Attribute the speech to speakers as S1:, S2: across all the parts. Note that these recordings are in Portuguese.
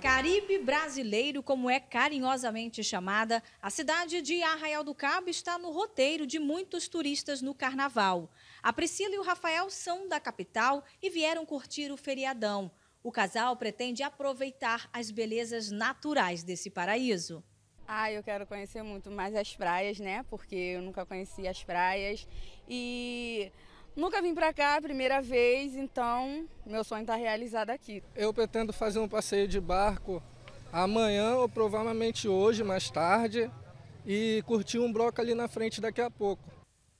S1: Caribe brasileiro, como é carinhosamente chamada, a cidade de Arraial do Cabo está no roteiro de muitos turistas no carnaval. A Priscila e o Rafael são da capital e vieram curtir o feriadão. O casal pretende aproveitar as belezas naturais desse paraíso. Ah, eu quero conhecer muito mais as praias, né? Porque eu nunca conheci as praias. E Nunca vim para cá, primeira vez, então meu sonho está realizado aqui.
S2: Eu pretendo fazer um passeio de barco amanhã ou provavelmente hoje, mais tarde, e
S1: curtir um bloco ali na frente daqui a pouco.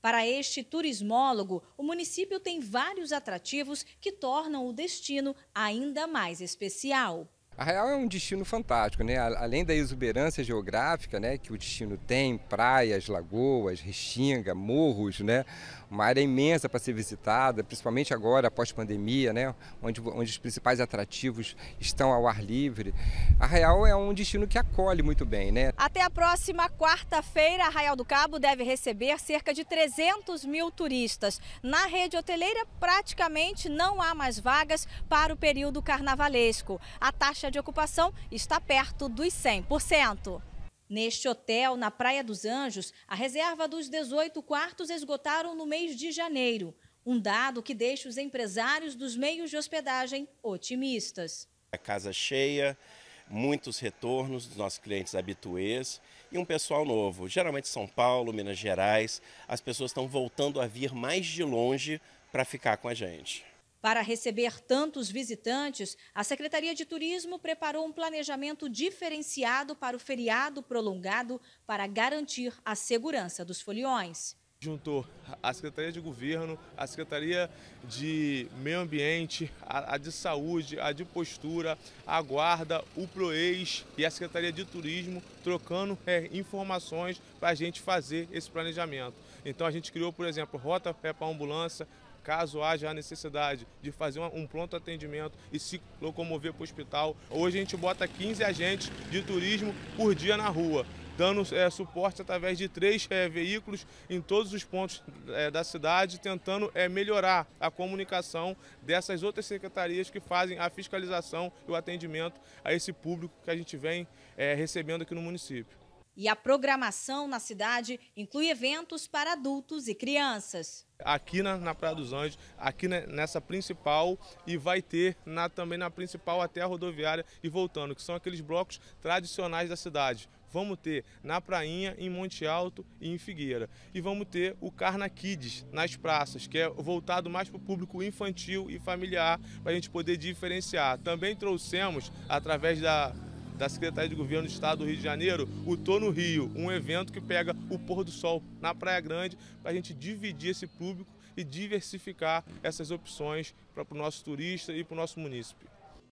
S1: Para este turismólogo, o município tem vários atrativos que tornam o destino ainda mais especial.
S2: A Arraial é um destino fantástico, né? Além da exuberância geográfica, né, que o destino tem, praias, lagoas, restinga, morros, né? Uma área imensa para ser visitada, principalmente agora após pandemia, né, onde, onde os principais atrativos estão ao ar livre. A Arraial é um destino que acolhe muito bem, né?
S1: Até a próxima quarta-feira, a Arraial do Cabo deve receber cerca de 300 mil turistas. Na rede hoteleira, praticamente não há mais vagas para o período carnavalesco. A taxa de ocupação está perto dos 100%. Neste hotel, na Praia dos Anjos, a reserva dos 18 quartos esgotaram no mês de janeiro. Um dado que deixa os empresários dos meios de hospedagem otimistas.
S3: A casa cheia, muitos retornos dos nossos clientes habituês e um pessoal novo. Geralmente São Paulo, Minas Gerais, as pessoas estão voltando a vir mais de longe para ficar com a gente.
S1: Para receber tantos visitantes, a Secretaria de Turismo preparou um planejamento diferenciado para o feriado prolongado para garantir a segurança dos foliões.
S3: Juntou a Secretaria de Governo, a Secretaria de Meio Ambiente, a, a de Saúde, a de Postura, a Guarda, o PROEX e a Secretaria de Turismo, trocando é, informações para a gente fazer esse planejamento. Então a gente criou, por exemplo, rota é, para ambulância, caso haja a necessidade de fazer um pronto atendimento e se locomover para o hospital. Hoje a gente bota 15 agentes de turismo por dia na rua dando é, suporte através de três é, veículos em todos os pontos é, da cidade, tentando é, melhorar a comunicação dessas outras secretarias que fazem a fiscalização e o atendimento a esse público que a gente vem é, recebendo aqui no município
S1: e a programação na cidade inclui eventos para adultos e crianças.
S3: Aqui na, na Praia dos Anjos, aqui nessa principal e vai ter na, também na principal até a rodoviária e voltando, que são aqueles blocos tradicionais da cidade. Vamos ter na Prainha, em Monte Alto e em Figueira. E vamos ter o Carna Kids nas praças, que é voltado mais para o público infantil e familiar, para a gente poder diferenciar. Também trouxemos, através da, da Secretaria de Governo do Estado do Rio de Janeiro, o Tô no Rio, um evento que pega o pôr do sol na Praia Grande para a gente dividir esse público e diversificar essas opções para o nosso turista e para o nosso munícipe.